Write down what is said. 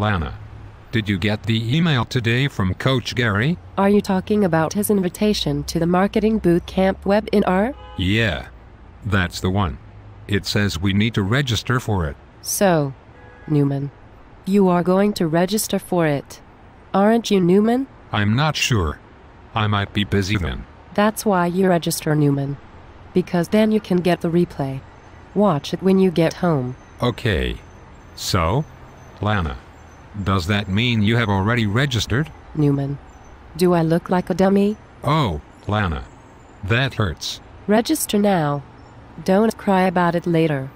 Lana. Did you get the email today from Coach Gary? Are you talking about his invitation to the Marketing Boot Camp webinar? Yeah. That's the one. It says we need to register for it. So, Newman, you are going to register for it. Aren't you Newman? I'm not sure. I might be busy then. That's why you register Newman. Because then you can get the replay. Watch it when you get home. Okay. So, Lana. Does that mean you have already registered? Newman. Do I look like a dummy? Oh, Lana. That hurts. Register now. Don't cry about it later.